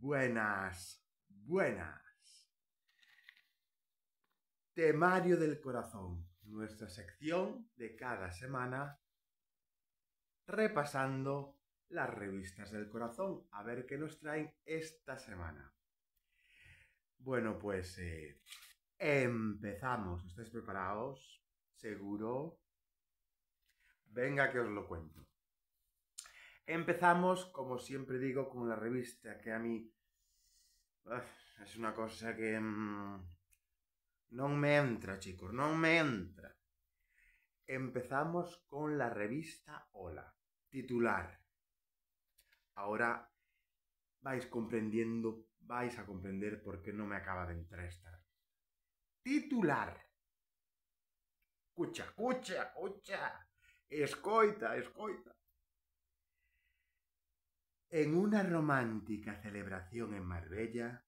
Buenas, buenas. Temario del Corazón, nuestra sección de cada semana, repasando las revistas del corazón, a ver qué nos traen esta semana. Bueno, pues eh, empezamos. ¿Estáis preparados? Seguro. Venga que os lo cuento. Empezamos, como siempre digo, con la revista, que a mí es una cosa que mm, no me entra, chicos, no me entra. Empezamos con la revista Hola, titular. Ahora vais comprendiendo, vais a comprender por qué no me acaba de entrar esta. Titular. cucha cucha cucha Escoita, escoita. En una romántica celebración en Marbella,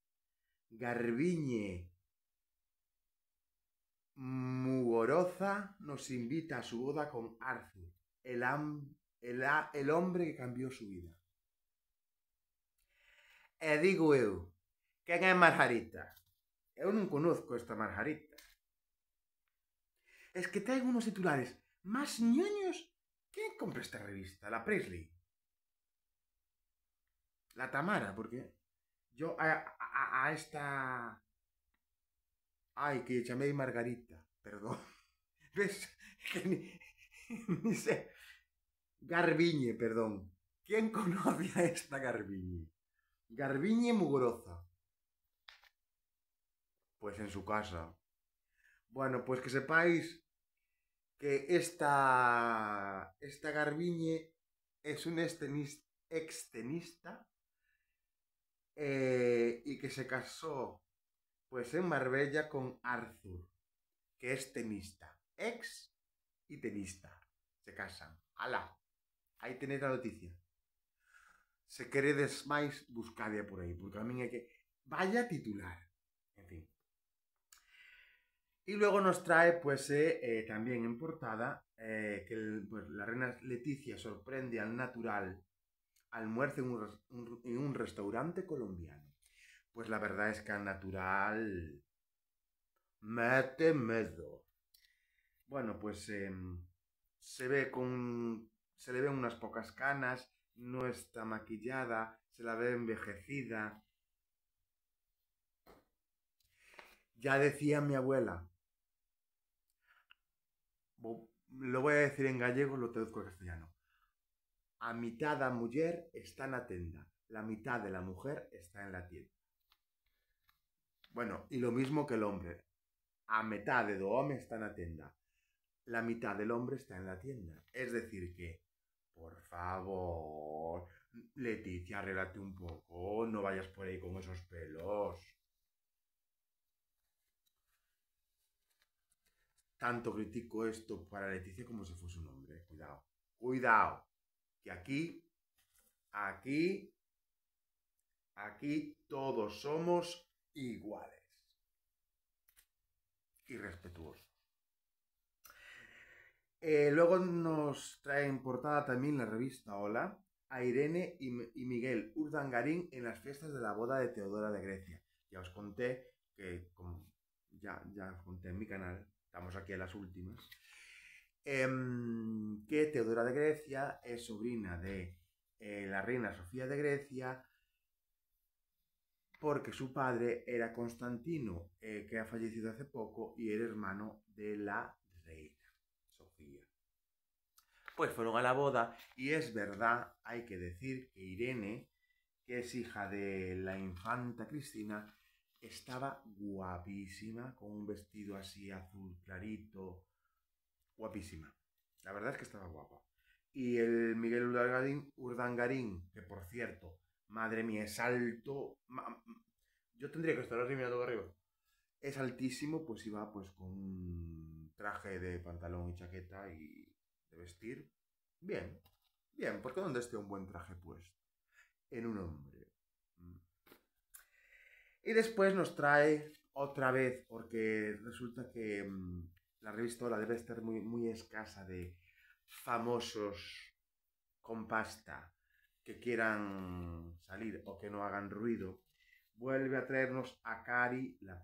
Garbiñe Mugoroza nos invita a su boda con Arce, el, el, hombre que cambió su vida. E digo yo, ¿quién es Margarita? Yo no conozco esta Margarita. Es que tengo unos titulares más ñoños. ¿Quién compra esta revista? La Presley la Tamara, porque yo a, esta... Ay, que llamé Margarita, perdón. ¿Ves? ni, sé. Garbiñe, perdón. ¿Quién conoce a esta Garbiñe? Garbiñe Mugroza. Pues en su casa. Bueno, pues que sepáis que esta, esta Garbiñe es un extenista eh, y que se casó pues en Marbella con Arthur, que es tenista, ex y tenista. Se casan. ¡Hala! Ahí tenéis la noticia. Se queredes más, buscadia por ahí, porque a hay que... Vaya titular. En fin. Y luego nos trae, pues, eh, eh, también en portada, que pues, la reina Leticia sorprende al natural almuerzo en un, en un restaurante colombiano. Pues la verdad es que al natural... Mete medo. Bueno, pues em, se ve con... Se le ven unas pocas canas, no está maquillada, se la ve envejecida. Ya decía mi abuela, lo voy a decir en gallego, lo traduzco en castellano a mitad la mujer está en la tienda. la mitad de la mujer está en la tienda. Bueno, y lo mismo que el hombre. A mitad de do está está la tienda. la mitad del hombre está en la tienda. Es decir que, por favor, Leticia, arreglate un poco, no vayas por ahí con esos pelos. Tanto critico esto para Leticia como si fuese un hombre. Cuidado, cuidado que aquí, aquí, aquí todos somos iguales y respetuosos. Eh, luego nos trae en portada también la revista Hola a Irene y, Miguel Urdangarín en las fiestas de la boda de Teodora de Grecia. Ya os conté que, como ya, ya os conté en mi canal, estamos aquí a las últimas, Em, que Teodora de Grecia es sobrina de eh, la reina Sofía de Grecia, porque su padre era Constantino, eh, que ha fallecido hace poco, y era hermano de la reina Sofía. Pues fueron a la boda, y es verdad, hay que decir que Irene, que es hija de la infanta Cristina, estaba guapísima, con un vestido así azul clarito, guapísima. La verdad es que estaba guapa. Y el Miguel Urdangarín, que por cierto, madre mía, es alto. yo tendría que estar así arriba. Es altísimo, pues iba pues con un traje de pantalón y chaqueta y de vestir. Bien, bien, porque ¿dónde esté un buen traje puesto? En un hombre. Mm. Y después nos trae otra vez, porque resulta que mm, la revista debe estar muy, muy escasa de famosos con pasta que quieran salir o que no hagan ruido, vuelve a traernos a Cari la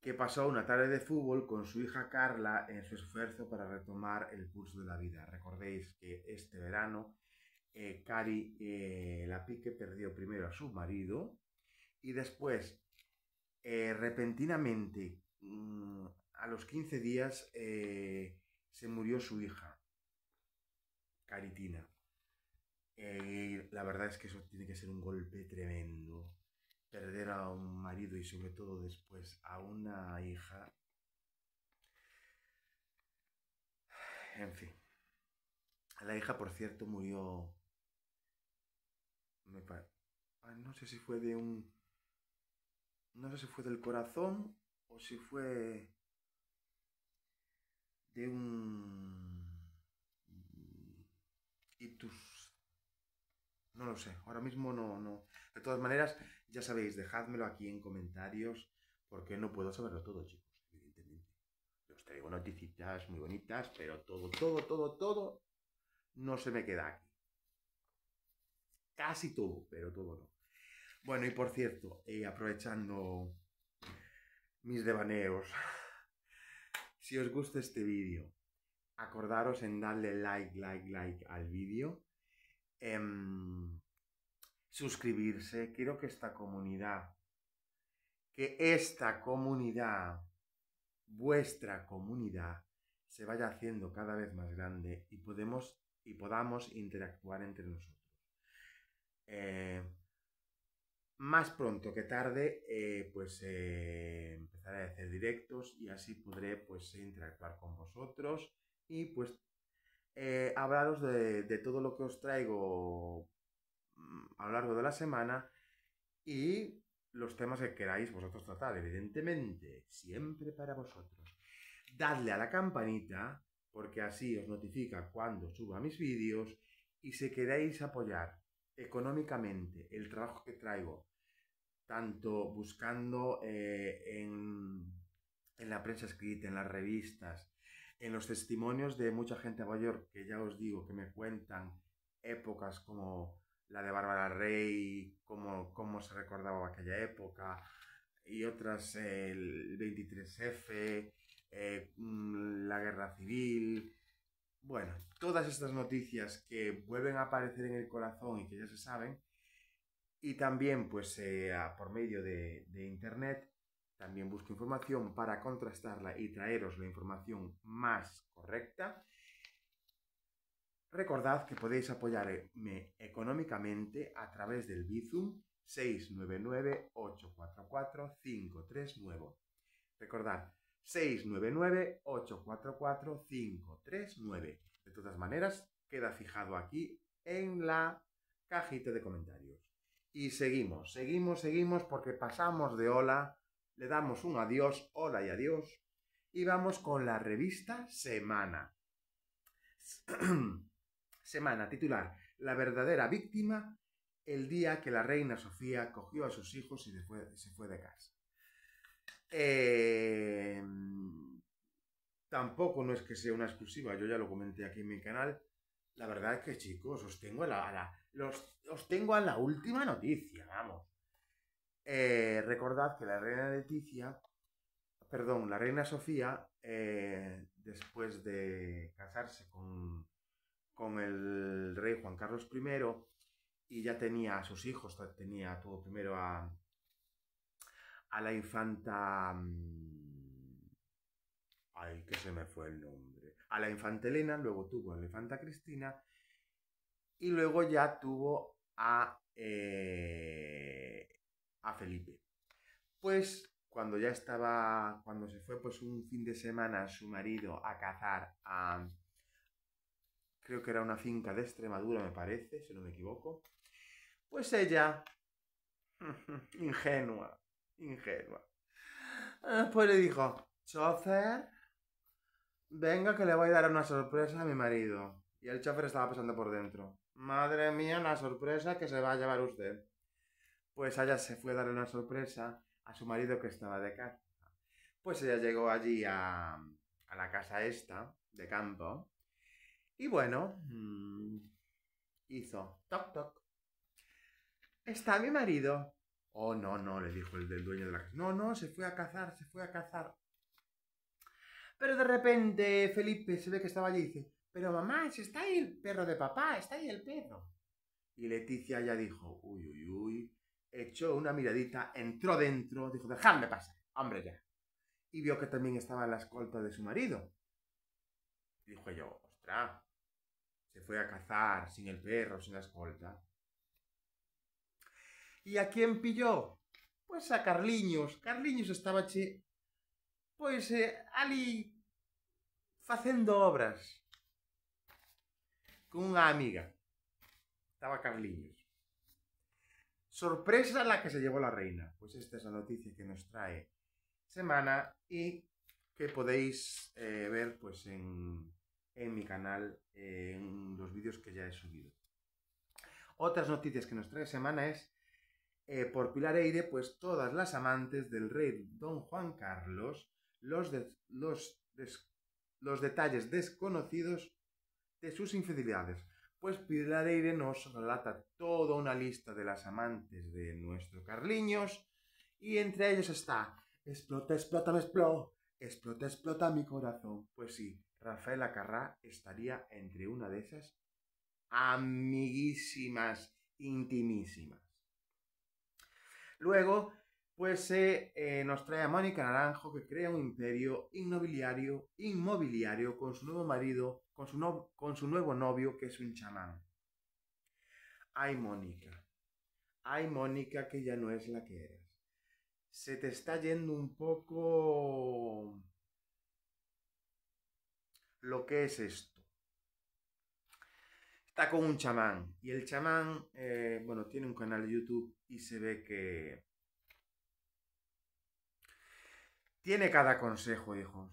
que pasó una tarde de fútbol con su hija Carla en su esfuerzo para retomar el curso de la vida. Recordéis que este verano eh, Cari eh, Lapique perdió primero a su marido y después eh, repentinamente Mm, a los 15 días eh, se murió su hija, Caritina. Eh, la verdad es que eso tiene que ser un golpe tremendo. Perder a un marido y sobre todo después a una hija. En fin. La hija, por cierto, murió... no sé si fue de un... No sé si fue del corazón o si fue de un mm, tus No lo sé, ahora mismo no, no. De todas maneras, ya sabéis, dejádmelo aquí en comentarios, porque no puedo saberlo todo, chicos, evidentemente. os traigo noticias muy bonitas, pero todo, todo, todo, todo no se me queda aquí. Casi todo, pero todo no. Bueno, y por cierto, eh, aprovechando mis devaneos. Si os gusta este vídeo, acordaros en darle like, like, like al vídeo. Em, suscribirse. Quiero que esta comunidad, que esta comunidad, vuestra comunidad, se vaya haciendo cada vez más grande y podemos y podamos interactuar entre nosotros. Eh, más pronto que tarde, eh, pues eh, empezaré a hacer directos y así podré pues interactuar con vosotros y pues eh, hablaros de, de, todo lo que os traigo mm, a lo largo de la semana y los temas que queráis vosotros tratar, evidentemente, siempre para vosotros. Dadle a la campanita porque así os notifica cuando suba mis vídeos y si queréis apoyar económicamente el trabajo que traigo, tanto buscando eh, en, la prensa escrita, en las revistas, en los testimonios de mucha gente Nueva mayor, que ya os digo, que me cuentan épocas como la de Bárbara Rey, cómo como se recordaba aquella época, y otras, eh, el 23F, eh, mm, la guerra civil, bueno, todas estas noticias que vuelven a aparecer en el corazón y que ya se saben, y también pues eh, por medio de, de Internet, también busco información para contrastarla y traeros la información más correcta. Recordad que podéis apoyarme económicamente a través del Bizum 699-844-539. Recordad, 699-844-539. De todas maneras, queda fijado aquí en la cajita de comentarios. Y seguimos, seguimos, seguimos porque pasamos de hola, le damos un adiós, hola y adiós, y vamos con la revista Semana. semana titular, La verdadera víctima, el día que la reina Sofía cogió a sus hijos y se fue, se fue de casa. Eh, tampoco no es que sea una exclusiva, yo ya lo comenté aquí en mi canal. La verdad es que, chicos, os tengo a la, tengo a la última noticia, vamos. Eh, recordad que la reina Leticia, perdón, la reina Sofía, eh, después de casarse con, con el rey Juan Carlos I, y ya tenía a sus hijos, tenía todo primero a, a la infanta... Mm, ay, que se me fue el nombre. A la infanta Elena, luego tuvo a la infanta Cristina y luego ya tuvo a, eh, a Felipe. Pues cuando ya estaba, cuando se fue pues un fin de semana su marido a cazar a, creo que era una finca de Extremadura me parece, si no me equivoco, pues ella, ingenua, ingenua. Después le dijo, chofer, venga que le voy a dar una sorpresa a mi marido. Y el chofer estaba pasando por dentro. Madre mía, una sorpresa que se va a llevar usted. Pues allá se fue a dar una sorpresa a su marido que estaba de casa. Pues ella llegó allí a, a la casa esta, de campo, y bueno, mm, hizo toc toc. Está mi marido. Oh, no, no, le dijo el del dueño de la... No, no, se fue a cazar, se fue a cazar. Pero de repente Felipe se ve que estaba allí y dice, pero mamá, si está ahí el perro de papá, está ahí el perro. Y Leticia ya dijo, uy, uy, uy, echó una miradita, entró dentro, dijo, dejadme pasar, hombre ya. Y vio que también estaba en la escolta de su marido. dijo yo, ¡ostra! se fue a cazar sin el perro, sin la escolta. E a quen pillou? Pois a Carliños. Carliños estaba che, pois, eh, ali facendo obras con unha amiga. Estaba Carliños. Sorpresa la que se llevou la reina. Pois esta é es a noticia que nos trae semana e que podéis eh, ver pois en, en mi canal, eh, en los vídeos que ya he subido. Otras noticias que nos trae semana es Eh, por Pilar Eire, pues todas las amantes del rey don Juan Carlos, los, los, los detalles desconocidos de sus infidelidades. Pues Pilar Eire nos relata toda una lista de las amantes de nuestro Carliños, y entre ellos está Explota, explota, me explota, explota, explota mi corazón. Pues sí, Rafaela Carrá estaría entre una de esas amiguísimas, intimísimas. Luego, pues eh, eh, nos trae a Mónica Naranjo que crea un imperio inmobiliario, inmobiliario con su nuevo marido, con su, con su nuevo novio que es un chamán. Ay Mónica, ay Mónica que ya no es la que eres. Se te está yendo un poco lo que es esto está con un chamán. Y el chamán, eh, bueno, tiene un canal de YouTube y se ve que... Tiene cada consejo, hijos.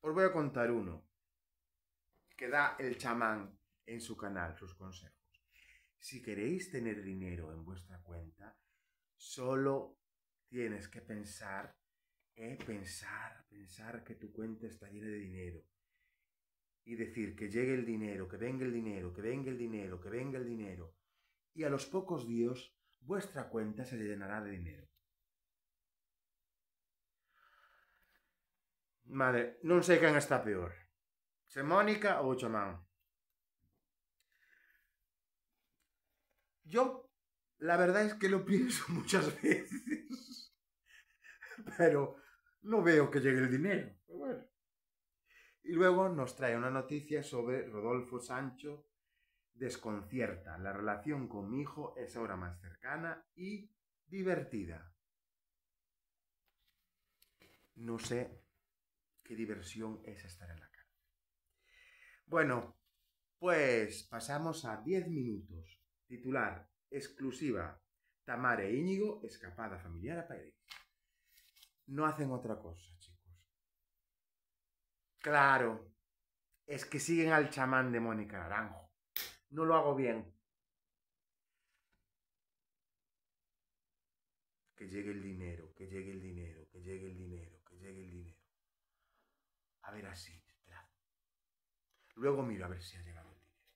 Os voy a contar uno que da el chamán en su canal, sus consejos. Si queréis tener dinero en vuestra cuenta, solo tienes que pensar, eh, pensar, pensar que tu cuenta está llena de dinero y decir que llegue el dinero, que venga el dinero, que venga el dinero, que venga el dinero, y a los pocos días vuestra cuenta se llenará de dinero. Madre, no sé quién está peor, se Mónica o chamán. Yo, la verdad es que lo pienso muchas veces, pero no veo que llegue el dinero. bueno. Y luego nos trae una noticia sobre Rodolfo Sancho desconcierta. La relación con mi hijo es ahora más cercana y divertida. No sé qué diversión es estar en la cárcel. Bueno, pues pasamos a 10 minutos. Titular, exclusiva. Tamara e Íñigo, escapada familiar a París. No hacen otra cosa, chicos Claro, es que siguen al chamán de Mónica Naranjo. No lo hago bien. Que llegue el dinero, que llegue el dinero, que llegue el dinero, que llegue el dinero. A ver así, Luego miro a ver si ha llegado el dinero.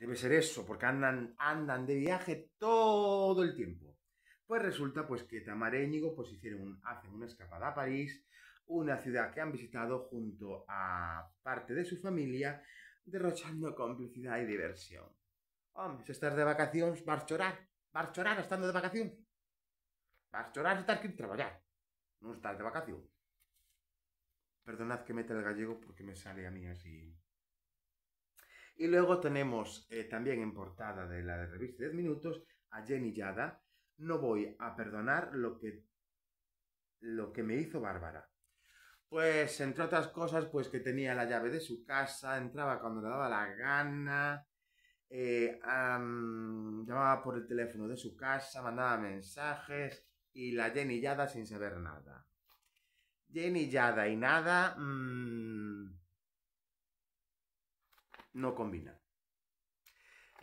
Debe ser eso, porque andan, andan de viaje todo el tiempo. Pues resulta pues que tamaréñigo pues hicieron un, hacen una escapada a París, una ciudad que han visitado junto a parte de su familia, derrochando complicidad y diversión. Hombre, si estás de vacaciones, vas barchorar, estando de vacación. Vas chorar que ir no estar estás de vacación. Perdonad que meta el gallego porque me sale a mí así. Y luego tenemos eh, también en portada de la revista 10 minutos a Jenny Yada. No voy a perdonar lo que, lo que me hizo Bárbara. Pues, entre otras cosas, pues que tenía la llave de su casa, entraba cuando le daba la gana, eh, llamaba por el teléfono de su casa, mandaba mensajes y la Jenny Yada sin saber nada. Jenny Yada y nada mm, no combina.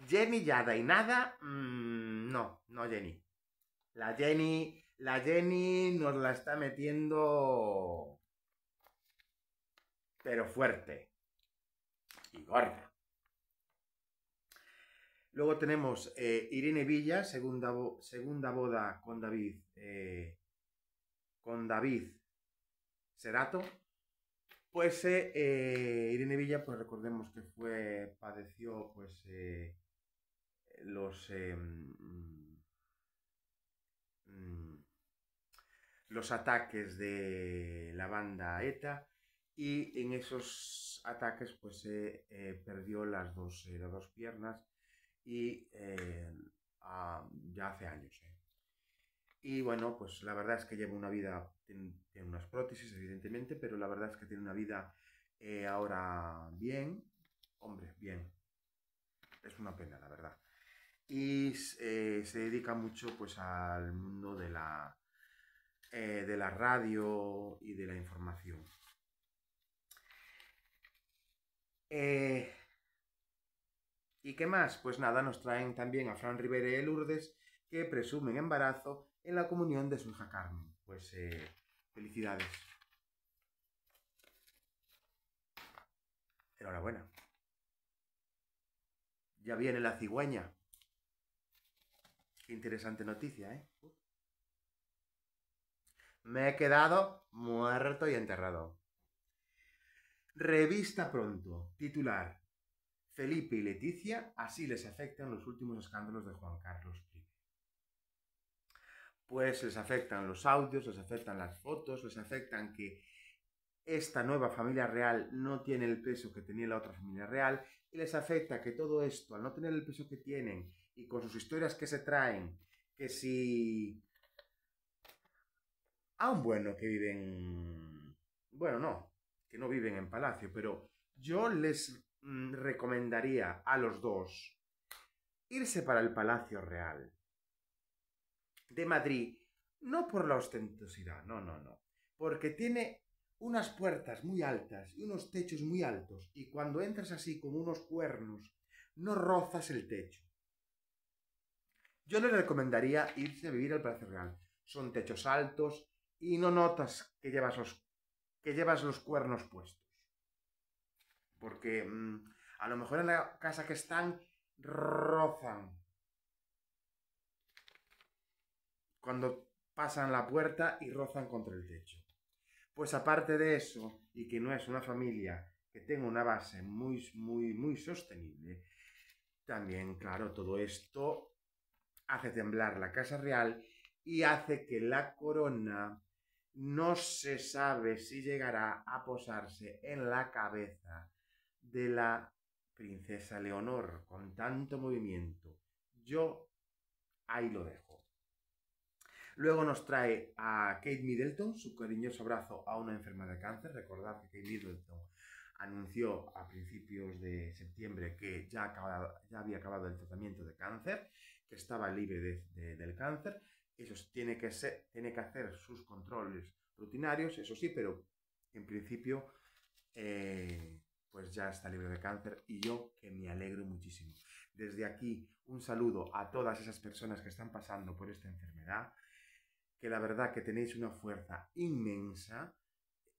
Jenny Yada y nada, mm, no, no Jenny. La Jenny, la Jenny nos la está metiendo pero fuerte y gorda. Luego tenemos eh, Irene Villa, segunda, boda con David, eh, con David Serato. Pues eh, Irene Villa, pues recordemos que fue, padeció pues los em, mm, los ataques de la banda ETA y en esos ataques pues se eh, perdió las dos, eh, dos piernas y eh, ya hace años. Y bueno, pues la verdad es que lleva una vida, en unas prótesis evidentemente, pero la verdad es que tiene una vida ahora bien, hombre, bien. Es una pena, la verdad. Y se dedica mucho pues al mundo de la, de la radio y de la información. Eh, ¿Y qué más? Pues nada, nos traen también a Fran Rivera y Lourdes, que presumen embarazo en la comunión de su hija Carmen. Pues eh, felicidades. Enhorabuena. Ya viene la cigüeña. Qué interesante noticia, ¿eh? Me he quedado muerto y enterrado. Revista pronto. Titular. Felipe y Leticia así les afectan los últimos escándalos de Juan Carlos I. Pues les afectan los audios, les afectan las fotos, les afectan que esta nueva familia real no tiene el peso que tenía la otra familia real y les afecta que todo esto, al no tener el peso que tienen y con sus historias que se traen, que si... A un bueno que viven... Bueno, no, que no viven en Palacio, pero yo les mm, recomendaría a los dos irse para el Palacio Real de Madrid, no por la ostentosidad, no, no, no, porque tiene unas puertas muy altas y unos techos muy altos, y cuando entras así con unos cuernos, no rozas el techo. Yo les recomendaría irse a vivir al Palacio Real. Son techos altos y no notas que llevas los que llevas los cuernos puestos. Porque mm, a lo mejor en la casa que están rozan. Cuando pasan la puerta y rozan contra el techo. Pues aparte de eso, y que no es una familia que tenga una base muy, muy, muy sostenible, también, claro, todo esto hace temblar la casa real y hace que la corona no se sabe si llegará a posarse en la cabeza de la princesa Leonor con tanto movimiento. Yo ahí lo dejo. Luego nos trae a Kate Middleton, su cariñoso abrazo a una enferma de cáncer. Recordad que Kate Middleton anunció a principios de septiembre que ya, había acabado el tratamiento de cáncer, que estaba libre del cáncer eso tiene que, ser, tiene que hacer sus controles rutinarios, eso sí, pero en principio eh, pues ya está libre de cáncer y yo que me alegro muchísimo. Desde aquí un saludo a todas esas personas que están pasando por esta enfermedad, que la verdad que tenéis una fuerza inmensa,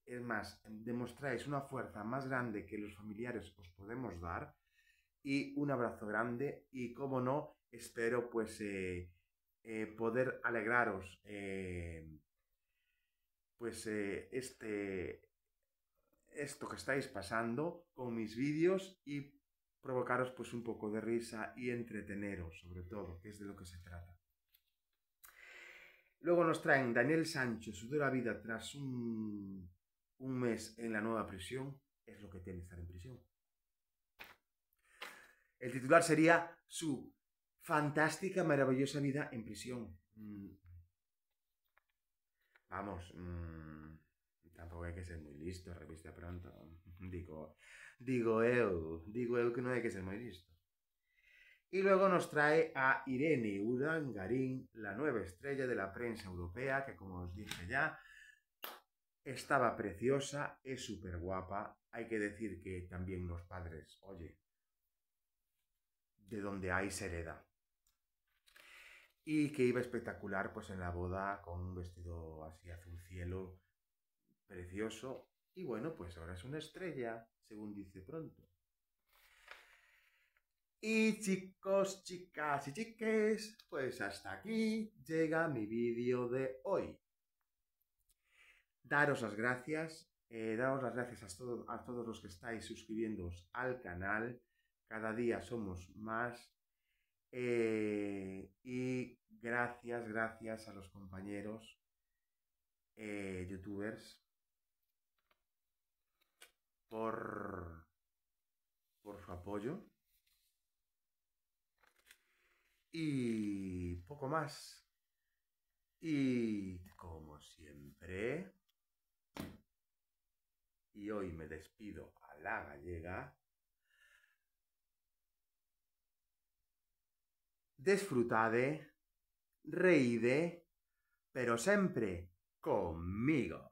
es más, demostráis una fuerza más grande que los familiares os podemos dar y un abrazo grande y como no, espero pues... Eh, eh, poder alegraros eh, pues eh, este esto que estáis pasando con mis vídeos y provocaros pues un poco de risa y entreteneros sobre todo, que es de lo que se trata. Luego nos traen Daniel Sancho, su dura vida tras un, un mes en la nueva prisión, es lo que tiene estar en prisión. El titular sería su fantástica, maravillosa vida en prisión. Mm. Vamos, mm, tampoco hay que ser muy listo, revista pronto. digo, digo digo él que no hay que ser muy listo. Y luego nos trae a Irene Udangarín, la nueva estrella de la prensa europea, que como os dije ya, estaba preciosa, es súper guapa. Hay que decir que también los padres, oye, de donde hay se hereda y que iba espectacular pues en la boda con un vestido así azul cielo precioso y bueno pues ahora es una estrella según dice pronto y chicos chicas y chiques pues hasta aquí llega mi vídeo de hoy daros las gracias eh, daros las gracias a, a todos los que estáis suscribiéndoos al canal cada día somos más eh, gracias, gracias a los compañeros eh, youtubers por, por su apoyo. Y poco más. Y como siempre, y hoy me despido a la gallega, disfrutad reide, pero siempre conmigo.